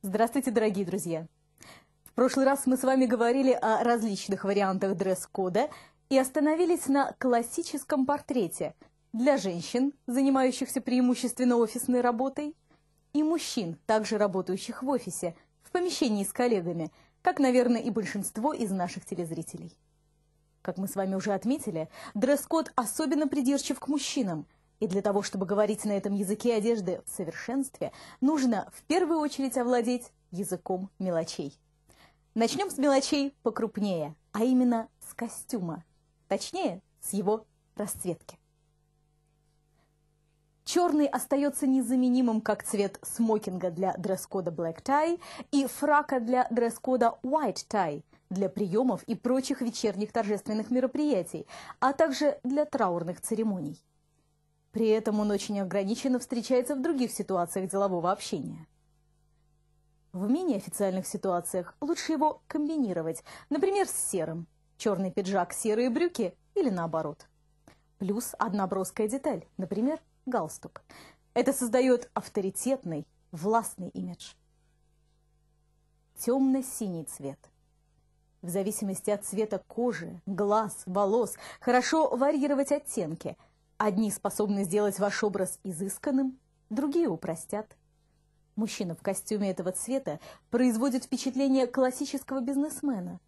Здравствуйте, дорогие друзья! В прошлый раз мы с вами говорили о различных вариантах дресс-кода и остановились на классическом портрете для женщин, занимающихся преимущественно офисной работой, и мужчин, также работающих в офисе, в помещении с коллегами, как, наверное, и большинство из наших телезрителей. Как мы с вами уже отметили, дресс-код особенно придирчив к мужчинам – и для того, чтобы говорить на этом языке одежды в совершенстве, нужно в первую очередь овладеть языком мелочей. Начнем с мелочей покрупнее, а именно с костюма. Точнее, с его расцветки. Черный остается незаменимым как цвет смокинга для дресс-кода black tie и фрака для дресс-кода white tie для приемов и прочих вечерних торжественных мероприятий, а также для траурных церемоний. При этом он очень ограниченно встречается в других ситуациях делового общения. В менее официальных ситуациях лучше его комбинировать, например, с серым. Черный пиджак, серые брюки или наоборот. Плюс одна броская деталь, например, галстук. Это создает авторитетный, властный имидж. Темно-синий цвет. В зависимости от цвета кожи, глаз, волос, хорошо варьировать оттенки – Одни способны сделать ваш образ изысканным, другие упростят. Мужчина в костюме этого цвета производит впечатление классического бизнесмена,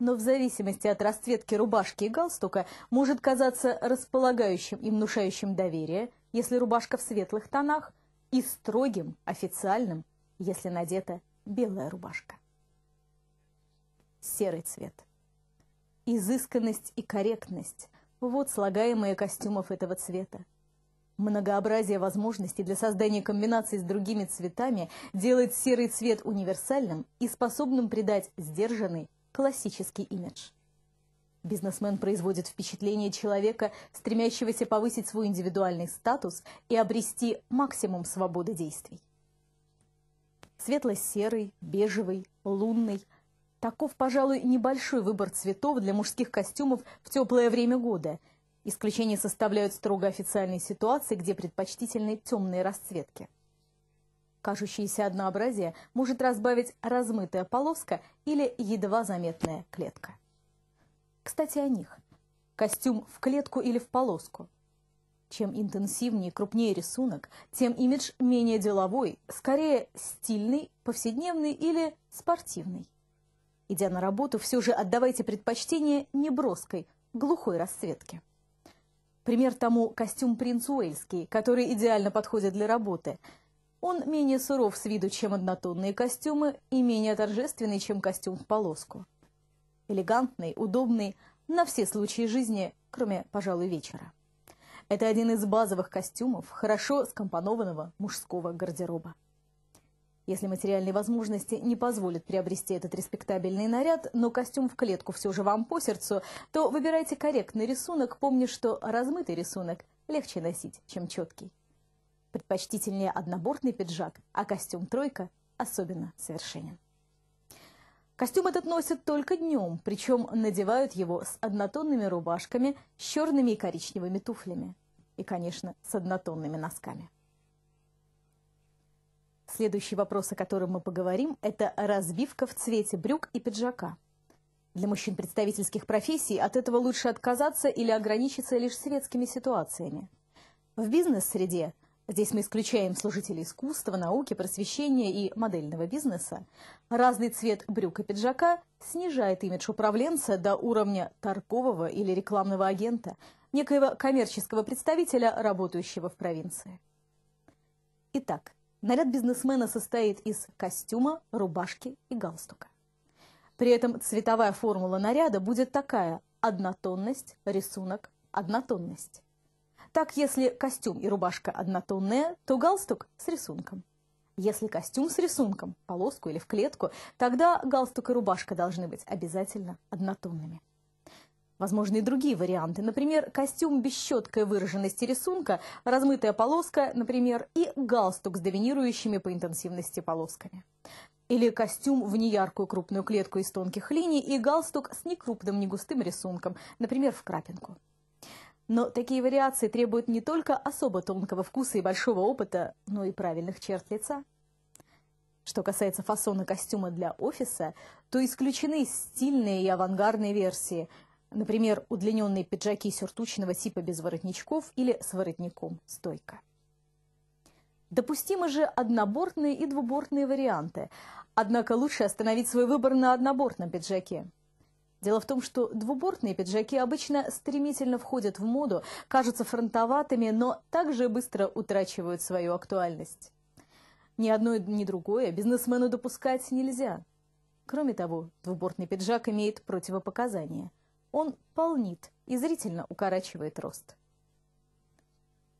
но в зависимости от расцветки рубашки и галстука может казаться располагающим и внушающим доверие, если рубашка в светлых тонах, и строгим, официальным, если надета белая рубашка. Серый цвет. Изысканность и корректность – вот слагаемые костюмов этого цвета. Многообразие возможностей для создания комбинаций с другими цветами делает серый цвет универсальным и способным придать сдержанный классический имидж. Бизнесмен производит впечатление человека, стремящегося повысить свой индивидуальный статус и обрести максимум свободы действий. Светло-серый, бежевый, лунный – Таков, пожалуй, небольшой выбор цветов для мужских костюмов в теплое время года. Исключение составляют строго официальные ситуации, где предпочтительны темные расцветки. Кажущееся однообразие может разбавить размытая полоска или едва заметная клетка. Кстати, о них. Костюм в клетку или в полоску. Чем интенсивнее и крупнее рисунок, тем имидж менее деловой, скорее стильный, повседневный или спортивный. Идя на работу, все же отдавайте предпочтение неброской, глухой расцветке. Пример тому костюм принц Уэльский, который идеально подходит для работы. Он менее суров с виду, чем однотонные костюмы, и менее торжественный, чем костюм в полоску. Элегантный, удобный, на все случаи жизни, кроме, пожалуй, вечера. Это один из базовых костюмов хорошо скомпонованного мужского гардероба. Если материальные возможности не позволят приобрести этот респектабельный наряд, но костюм в клетку все же вам по сердцу, то выбирайте корректный рисунок, помня, что размытый рисунок легче носить, чем четкий. Предпочтительнее однобортный пиджак, а костюм «тройка» особенно совершенен. Костюм этот носят только днем, причем надевают его с однотонными рубашками, с черными и коричневыми туфлями и, конечно, с однотонными носками. Следующий вопрос, о котором мы поговорим, это разбивка в цвете брюк и пиджака. Для мужчин представительских профессий от этого лучше отказаться или ограничиться лишь светскими ситуациями. В бизнес-среде, здесь мы исключаем служителей искусства, науки, просвещения и модельного бизнеса, разный цвет брюк и пиджака снижает имидж управленца до уровня торгового или рекламного агента, некоего коммерческого представителя, работающего в провинции. Итак, Наряд бизнесмена состоит из костюма, рубашки и галстука. При этом цветовая формула наряда будет такая – однотонность, рисунок, однотонность. Так, если костюм и рубашка однотонные, то галстук с рисунком. Если костюм с рисунком, полоску или в клетку, тогда галстук и рубашка должны быть обязательно однотонными. Возможны и другие варианты. Например, костюм без четкой выраженности рисунка, размытая полоска, например, и галстук с доминирующими по интенсивности полосками. Или костюм в неяркую крупную клетку из тонких линий и галстук с некрупным негустым рисунком, например, в крапинку. Но такие вариации требуют не только особо тонкого вкуса и большого опыта, но и правильных черт лица. Что касается фасона костюма для офиса, то исключены стильные и авангардные версии – Например, удлиненные пиджаки сюртучного типа без воротничков или с воротником стойка. Допустимы же однобортные и двубортные варианты. Однако лучше остановить свой выбор на однобортном пиджаке. Дело в том, что двубортные пиджаки обычно стремительно входят в моду, кажутся фронтоватыми, но также быстро утрачивают свою актуальность. Ни одно, ни другое бизнесмену допускать нельзя. Кроме того, двубортный пиджак имеет противопоказания – он полнит и зрительно укорачивает рост.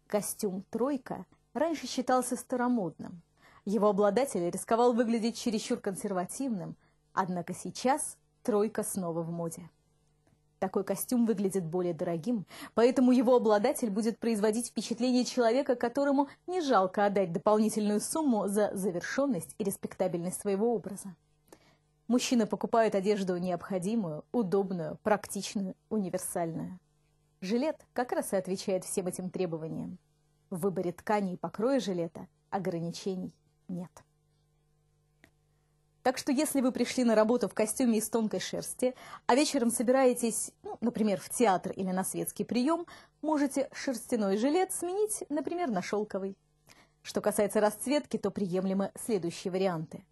Костюм «тройка» раньше считался старомодным. Его обладатель рисковал выглядеть чересчур консервативным, однако сейчас «тройка» снова в моде. Такой костюм выглядит более дорогим, поэтому его обладатель будет производить впечатление человека, которому не жалко отдать дополнительную сумму за завершенность и респектабельность своего образа. Мужчины покупают одежду необходимую, удобную, практичную, универсальную. Жилет как раз и отвечает всем этим требованиям. В выборе ткани и покроя жилета ограничений нет. Так что если вы пришли на работу в костюме из тонкой шерсти, а вечером собираетесь, ну, например, в театр или на светский прием, можете шерстяной жилет сменить, например, на шелковый. Что касается расцветки, то приемлемы следующие варианты.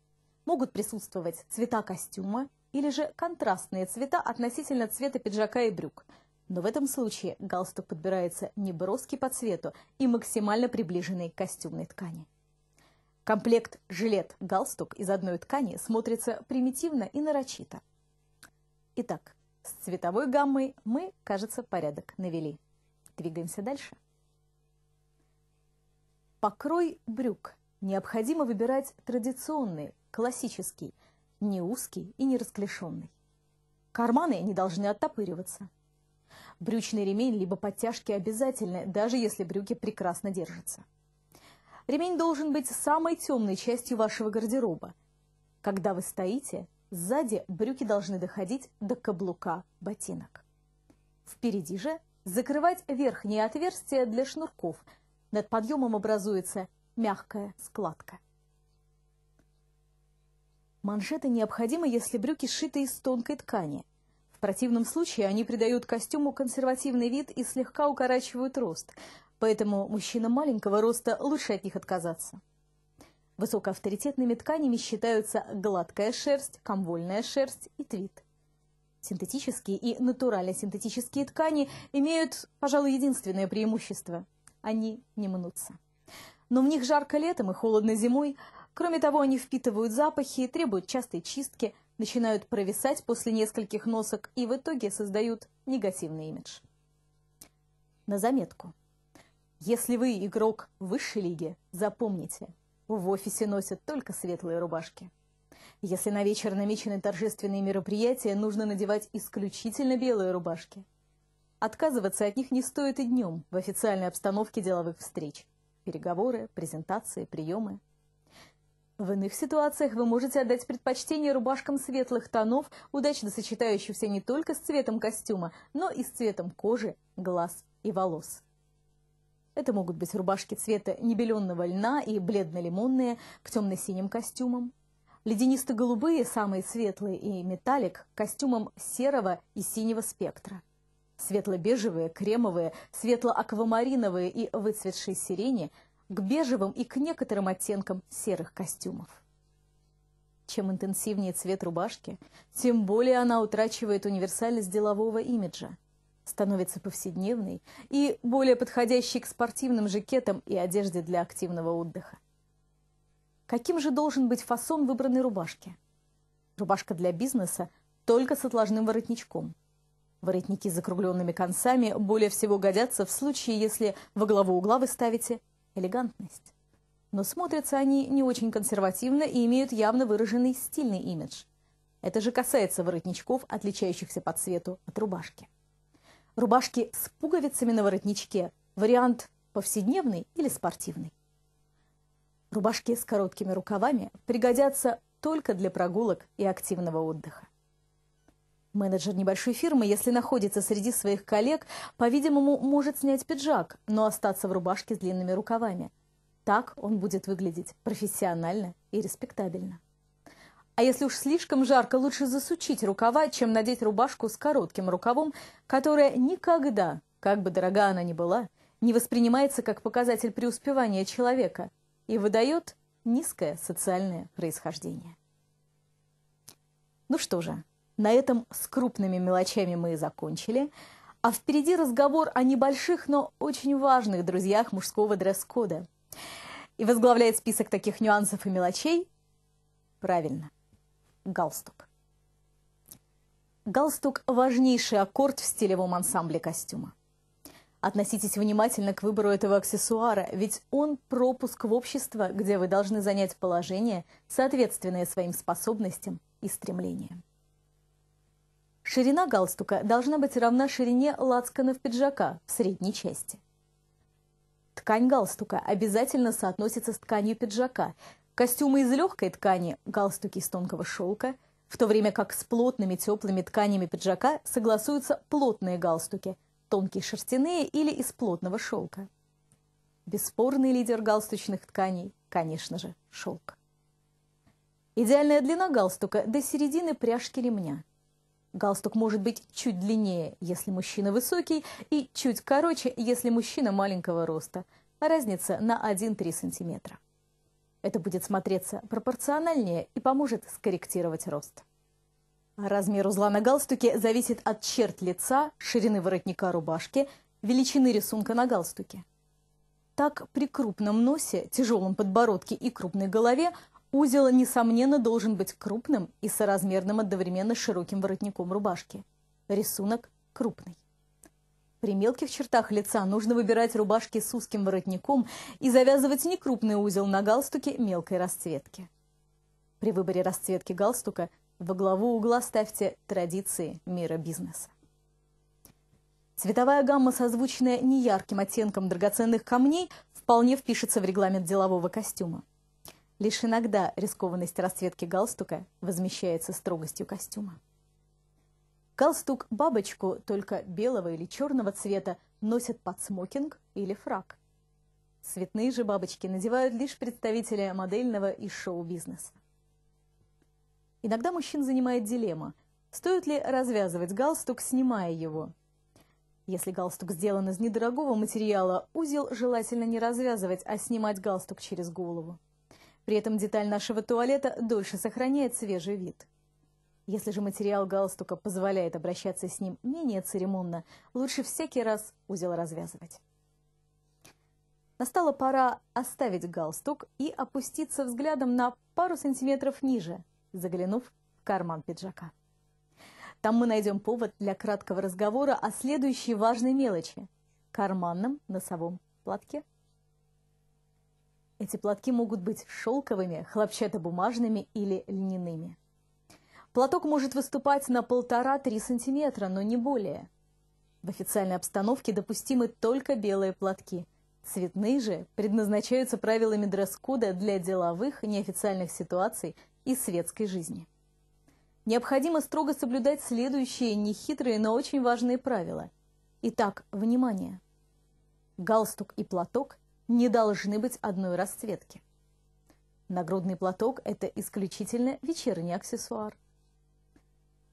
Могут присутствовать цвета костюма или же контрастные цвета относительно цвета пиджака и брюк. Но в этом случае галстук подбирается не броский по цвету и максимально приближенный к костюмной ткани. Комплект жилет-галстук из одной ткани смотрится примитивно и нарочито. Итак, с цветовой гаммой мы, кажется, порядок навели. Двигаемся дальше. Покрой брюк. Необходимо выбирать традиционные, классический, не узкий и не расклешенный. Карманы не должны оттопыриваться. Брючный ремень либо подтяжки обязательны, даже если брюки прекрасно держатся. Ремень должен быть самой темной частью вашего гардероба. Когда вы стоите, сзади брюки должны доходить до каблука ботинок. Впереди же закрывать верхние отверстия для шнурков. Над подъемом образуется мягкая складка. Манжеты необходимы, если брюки сшиты из тонкой ткани. В противном случае они придают костюму консервативный вид и слегка укорачивают рост, поэтому мужчинам маленького роста лучше от них отказаться. Высокоавторитетными тканями считаются гладкая шерсть, комвольная шерсть и твит. Синтетические и натурально-синтетические ткани имеют, пожалуй, единственное преимущество – они не мнутся. Но в них жарко летом и холодно зимой – Кроме того, они впитывают запахи, требуют частой чистки, начинают провисать после нескольких носок и в итоге создают негативный имидж. На заметку. Если вы игрок высшей лиги, запомните, в офисе носят только светлые рубашки. Если на вечер намечены торжественные мероприятия, нужно надевать исключительно белые рубашки. Отказываться от них не стоит и днем в официальной обстановке деловых встреч. Переговоры, презентации, приемы – в иных ситуациях вы можете отдать предпочтение рубашкам светлых тонов, удачно сочетающихся не только с цветом костюма, но и с цветом кожи, глаз и волос. Это могут быть рубашки цвета небеленного льна и бледно-лимонные к темно-синим костюмам. Ледянисто-голубые, самые светлые, и металлик к костюмам серого и синего спектра. Светло-бежевые, кремовые, светло-аквамариновые и выцветшие сирени – к бежевым и к некоторым оттенкам серых костюмов. Чем интенсивнее цвет рубашки, тем более она утрачивает универсальность делового имиджа, становится повседневной и более подходящей к спортивным жакетам и одежде для активного отдыха. Каким же должен быть фасон выбранной рубашки? Рубашка для бизнеса только с отложным воротничком. Воротники с закругленными концами более всего годятся в случае, если во главу угла вы ставите – элегантность. Но смотрятся они не очень консервативно и имеют явно выраженный стильный имидж. Это же касается воротничков, отличающихся по цвету от рубашки. Рубашки с пуговицами на воротничке – вариант повседневный или спортивный. Рубашки с короткими рукавами пригодятся только для прогулок и активного отдыха. Менеджер небольшой фирмы, если находится среди своих коллег, по-видимому, может снять пиджак, но остаться в рубашке с длинными рукавами. Так он будет выглядеть профессионально и респектабельно. А если уж слишком жарко, лучше засучить рукава, чем надеть рубашку с коротким рукавом, которая никогда, как бы дорога она ни была, не воспринимается как показатель преуспевания человека и выдает низкое социальное происхождение. Ну что же, на этом с крупными мелочами мы и закончили. А впереди разговор о небольших, но очень важных друзьях мужского дресс-кода. И возглавляет список таких нюансов и мелочей, правильно, галстук. Галстук – важнейший аккорд в стилевом ансамбле костюма. Относитесь внимательно к выбору этого аксессуара, ведь он пропуск в общество, где вы должны занять положение, соответственное своим способностям и стремлениям. Ширина галстука должна быть равна ширине лацканов пиджака в средней части. Ткань галстука обязательно соотносится с тканью пиджака. Костюмы из легкой ткани, галстуки из тонкого шелка, в то время как с плотными теплыми тканями пиджака согласуются плотные галстуки, тонкие шерстяные или из плотного шелка. Бесспорный лидер галстучных тканей, конечно же, шелк. Идеальная длина галстука до середины пряжки ремня – Галстук может быть чуть длиннее, если мужчина высокий, и чуть короче, если мужчина маленького роста. Разница на 1-3 сантиметра. Это будет смотреться пропорциональнее и поможет скорректировать рост. Размер узла на галстуке зависит от черт лица, ширины воротника рубашки, величины рисунка на галстуке. Так, при крупном носе, тяжелом подбородке и крупной голове Узел, несомненно, должен быть крупным и соразмерным одновременно широким воротником рубашки. Рисунок крупный. При мелких чертах лица нужно выбирать рубашки с узким воротником и завязывать некрупный узел на галстуке мелкой расцветки. При выборе расцветки галстука во главу угла ставьте традиции мира бизнеса. Цветовая гамма, созвучная неярким оттенком драгоценных камней, вполне впишется в регламент делового костюма. Лишь иногда рискованность расцветки галстука возмещается строгостью костюма. Галстук бабочку только белого или черного цвета носят под смокинг или фрак. Цветные же бабочки надевают лишь представители модельного и шоу-бизнеса. Иногда мужчин занимает дилемма, стоит ли развязывать галстук, снимая его. Если галстук сделан из недорогого материала, узел желательно не развязывать, а снимать галстук через голову. При этом деталь нашего туалета дольше сохраняет свежий вид. Если же материал галстука позволяет обращаться с ним менее церемонно, лучше всякий раз узел развязывать. Настала пора оставить галстук и опуститься взглядом на пару сантиметров ниже, заглянув в карман пиджака. Там мы найдем повод для краткого разговора о следующей важной мелочи – карманном носовом платке. Эти платки могут быть шелковыми, хлопчатобумажными или льняными. Платок может выступать на 1,5-3 см, но не более. В официальной обстановке допустимы только белые платки. Цветные же предназначаются правилами дресс-кода для деловых, неофициальных ситуаций и светской жизни. Необходимо строго соблюдать следующие нехитрые, но очень важные правила. Итак, внимание! Галстук и платок не должны быть одной расцветки. Нагрудный платок – это исключительно вечерний аксессуар.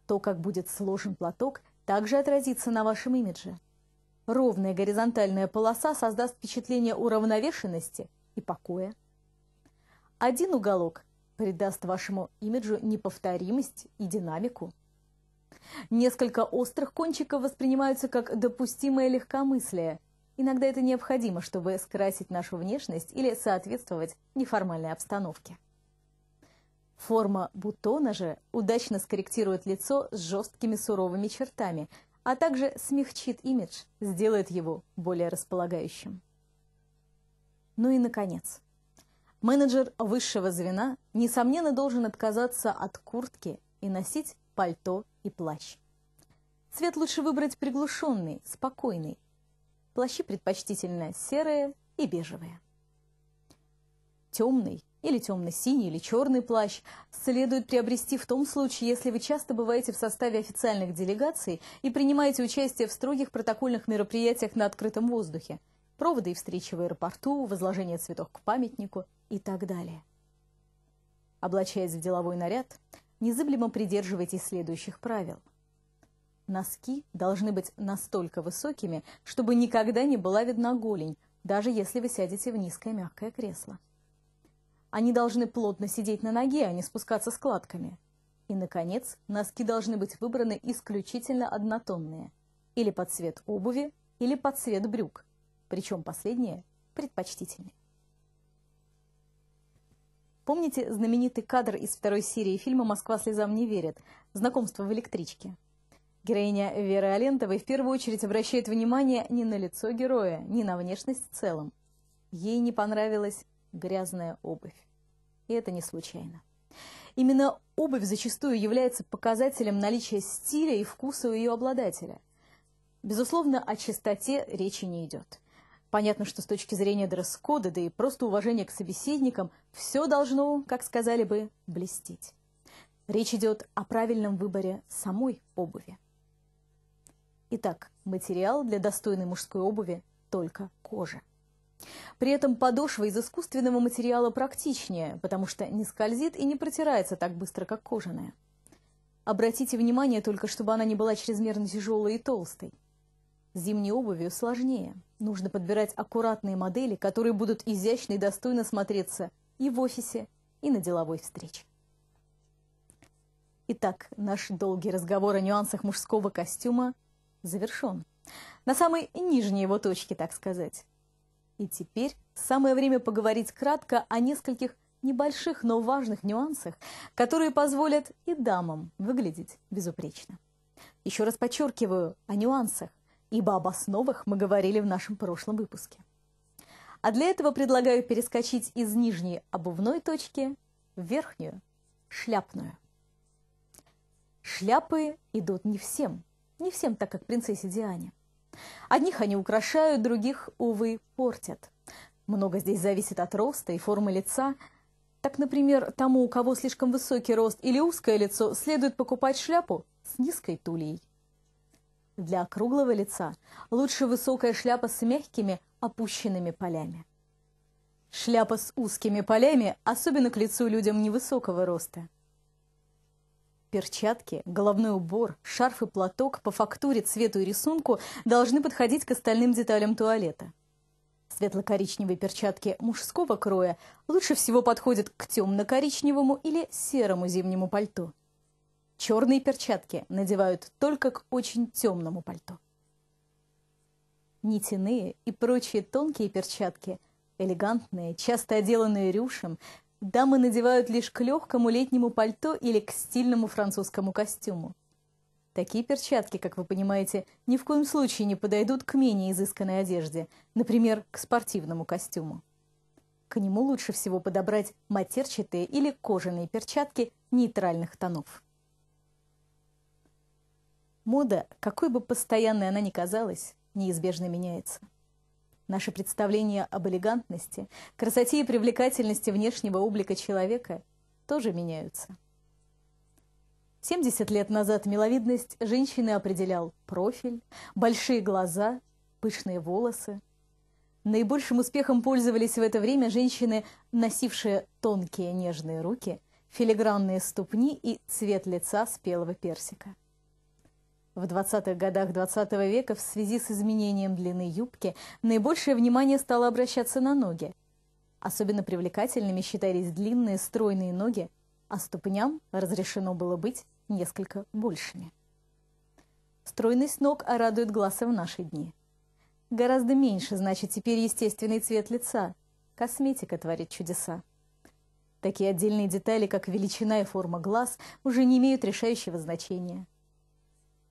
То, как будет сложен платок, также отразится на вашем имидже. Ровная горизонтальная полоса создаст впечатление уравновешенности и покоя. Один уголок придаст вашему имиджу неповторимость и динамику. Несколько острых кончиков воспринимаются как допустимое легкомыслие – Иногда это необходимо, чтобы скрасить нашу внешность или соответствовать неформальной обстановке. Форма бутона же удачно скорректирует лицо с жесткими суровыми чертами, а также смягчит имидж, сделает его более располагающим. Ну и наконец. Менеджер высшего звена, несомненно, должен отказаться от куртки и носить пальто и плащ. Цвет лучше выбрать приглушенный, спокойный, Плащи предпочтительно серые и бежевые. Темный или темно-синий или черный плащ следует приобрести в том случае, если вы часто бываете в составе официальных делегаций и принимаете участие в строгих протокольных мероприятиях на открытом воздухе, проводы и встречи в аэропорту, возложение цветов к памятнику и так далее. Облачаясь в деловой наряд, незыблемо придерживайтесь следующих правил – Носки должны быть настолько высокими, чтобы никогда не была видна голень, даже если вы сядете в низкое мягкое кресло. Они должны плотно сидеть на ноге, а не спускаться складками. И, наконец, носки должны быть выбраны исключительно однотонные, или под цвет обуви, или под цвет брюк, причем последнее предпочтительнее. Помните знаменитый кадр из второй серии фильма «Москва слезам не верит» – знакомство в электричке – Героиня Веры Алентовой в первую очередь обращает внимание не на лицо героя, не на внешность в целом. Ей не понравилась грязная обувь. И это не случайно. Именно обувь зачастую является показателем наличия стиля и вкуса у ее обладателя. Безусловно, о чистоте речи не идет. Понятно, что с точки зрения дресс-кода, да и просто уважения к собеседникам, все должно, как сказали бы, блестеть. Речь идет о правильном выборе самой обуви. Итак, материал для достойной мужской обуви – только кожа. При этом подошва из искусственного материала практичнее, потому что не скользит и не протирается так быстро, как кожаная. Обратите внимание только, чтобы она не была чрезмерно тяжелой и толстой. зимней обувью сложнее. Нужно подбирать аккуратные модели, которые будут изящно и достойно смотреться и в офисе, и на деловой встрече. Итак, наш долгий разговор о нюансах мужского костюма – завершен. На самой нижней его точке, так сказать. И теперь самое время поговорить кратко о нескольких небольших, но важных нюансах, которые позволят и дамам выглядеть безупречно. Еще раз подчеркиваю о нюансах, ибо об основах мы говорили в нашем прошлом выпуске. А для этого предлагаю перескочить из нижней обувной точки в верхнюю, шляпную. Шляпы идут не всем – не всем так, как принцессе Диане. Одних они украшают, других, увы, портят. Много здесь зависит от роста и формы лица. Так, например, тому, у кого слишком высокий рост или узкое лицо, следует покупать шляпу с низкой тульей. Для округлого лица лучше высокая шляпа с мягкими опущенными полями. Шляпа с узкими полями особенно к лицу людям невысокого роста – Перчатки, головной убор, шарф и платок по фактуре, цвету и рисунку должны подходить к остальным деталям туалета. Светло-коричневые перчатки мужского кроя лучше всего подходят к темно-коричневому или серому зимнему пальто. Черные перчатки надевают только к очень темному пальто. Нитяные и прочие тонкие перчатки, элегантные, часто отделанные рюшем, дамы надевают лишь к легкому летнему пальто или к стильному французскому костюму. Такие перчатки, как вы понимаете, ни в коем случае не подойдут к менее изысканной одежде, например, к спортивному костюму. К нему лучше всего подобрать матерчатые или кожаные перчатки нейтральных тонов. Мода, какой бы постоянной она ни казалась, неизбежно меняется. Наше представление об элегантности, красоте и привлекательности внешнего облика человека тоже меняются. 70 лет назад миловидность женщины определял профиль, большие глаза, пышные волосы. Наибольшим успехом пользовались в это время женщины, носившие тонкие нежные руки, филигранные ступни и цвет лица спелого персика. В 20-х годах 20 -го века в связи с изменением длины юбки наибольшее внимание стало обращаться на ноги. Особенно привлекательными считались длинные стройные ноги, а ступням разрешено было быть несколько большими. Стройность ног радует глаз и в наши дни. Гораздо меньше значит теперь естественный цвет лица. Косметика творит чудеса. Такие отдельные детали, как величина и форма глаз, уже не имеют решающего значения –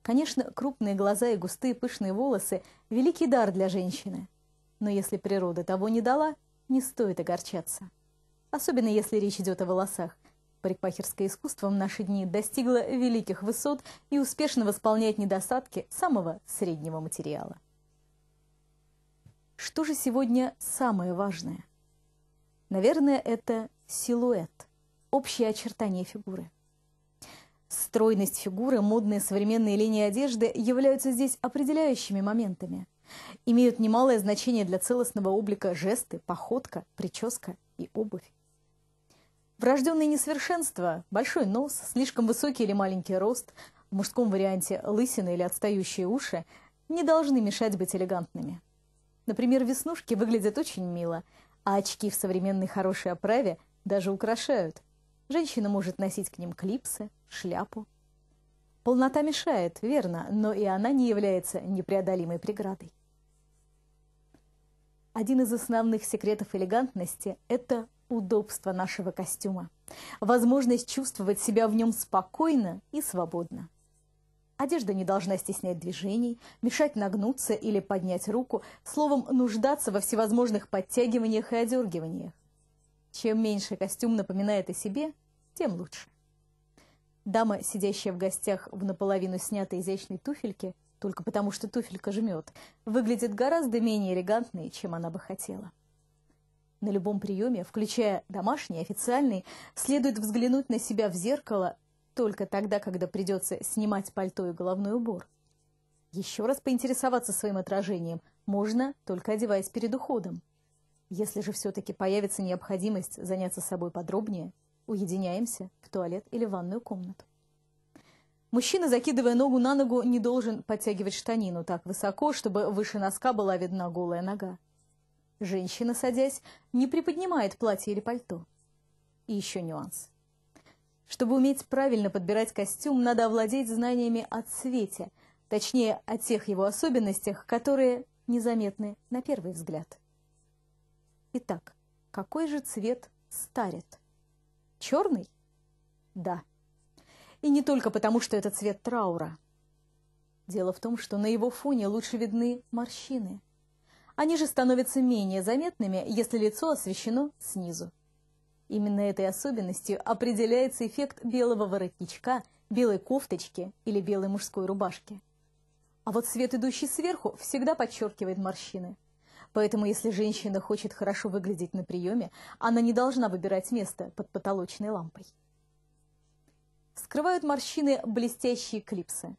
Конечно, крупные глаза и густые пышные волосы – великий дар для женщины. Но если природа того не дала, не стоит огорчаться. Особенно если речь идет о волосах. Парикмахерское искусство в наши дни достигло великих высот и успешно восполняет недостатки самого среднего материала. Что же сегодня самое важное? Наверное, это силуэт, общее очертание фигуры. Стройность фигуры, модные современные линии одежды являются здесь определяющими моментами. Имеют немалое значение для целостного облика жесты, походка, прическа и обувь. Врожденные несовершенства, большой нос, слишком высокий или маленький рост, в мужском варианте лысины или отстающие уши, не должны мешать быть элегантными. Например, веснушки выглядят очень мило, а очки в современной хорошей оправе даже украшают. Женщина может носить к ним клипсы, шляпу. Полнота мешает, верно, но и она не является непреодолимой преградой. Один из основных секретов элегантности – это удобство нашего костюма, возможность чувствовать себя в нем спокойно и свободно. Одежда не должна стеснять движений, мешать нагнуться или поднять руку, словом, нуждаться во всевозможных подтягиваниях и одергиваниях. Чем меньше костюм напоминает о себе, тем лучше. Дама, сидящая в гостях в наполовину снятой изящной туфельке, только потому что туфелька жмет, выглядит гораздо менее элегантной, чем она бы хотела. На любом приеме, включая домашний, официальный, следует взглянуть на себя в зеркало только тогда, когда придется снимать пальто и головной убор. Еще раз поинтересоваться своим отражением можно, только одеваясь перед уходом. Если же все-таки появится необходимость заняться собой подробнее – уединяемся в туалет или в ванную комнату. Мужчина, закидывая ногу на ногу, не должен подтягивать штанину так высоко, чтобы выше носка была видна голая нога. Женщина, садясь, не приподнимает платье или пальто. И еще нюанс. Чтобы уметь правильно подбирать костюм, надо овладеть знаниями о цвете, точнее, о тех его особенностях, которые незаметны на первый взгляд. Итак, какой же цвет старит? Черный? Да. И не только потому, что это цвет траура. Дело в том, что на его фоне лучше видны морщины. Они же становятся менее заметными, если лицо освещено снизу. Именно этой особенностью определяется эффект белого воротничка, белой кофточки или белой мужской рубашки. А вот свет, идущий сверху, всегда подчеркивает морщины – Поэтому, если женщина хочет хорошо выглядеть на приеме, она не должна выбирать место под потолочной лампой. Скрывают морщины блестящие клипсы.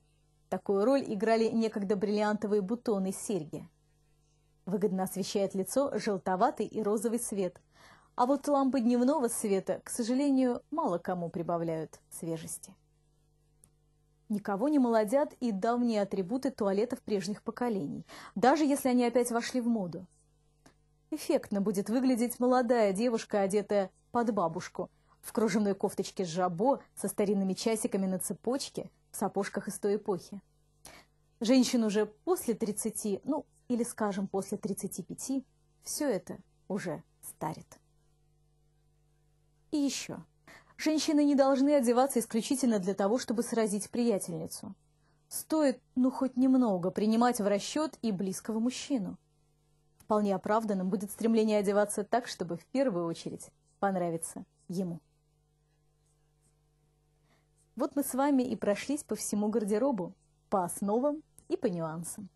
Такую роль играли некогда бриллиантовые бутоны серьги. Выгодно освещает лицо желтоватый и розовый свет. А вот лампы дневного света, к сожалению, мало кому прибавляют свежести. Никого не молодят и давние атрибуты туалетов прежних поколений, даже если они опять вошли в моду. Эффектно будет выглядеть молодая девушка, одетая под бабушку, в кружевной кофточке с жабо, со старинными часиками на цепочке, в сапожках из той эпохи. Женщин уже после 30, ну, или, скажем, после 35, все это уже старит. И еще. Женщины не должны одеваться исключительно для того, чтобы сразить приятельницу. Стоит, ну хоть немного, принимать в расчет и близкого мужчину. Вполне оправданным будет стремление одеваться так, чтобы в первую очередь понравиться ему. Вот мы с вами и прошлись по всему гардеробу, по основам и по нюансам.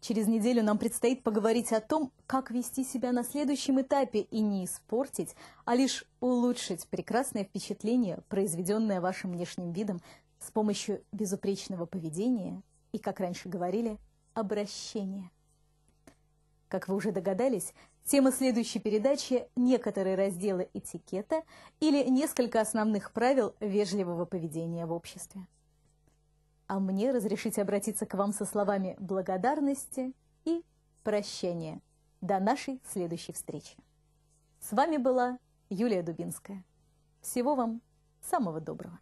Через неделю нам предстоит поговорить о том, как вести себя на следующем этапе и не испортить, а лишь улучшить прекрасное впечатление, произведенное вашим внешним видом с помощью безупречного поведения и, как раньше говорили, обращения. Как вы уже догадались, тема следующей передачи – некоторые разделы этикета или несколько основных правил вежливого поведения в обществе а мне разрешите обратиться к вам со словами благодарности и прощения. До нашей следующей встречи. С вами была Юлия Дубинская. Всего вам самого доброго.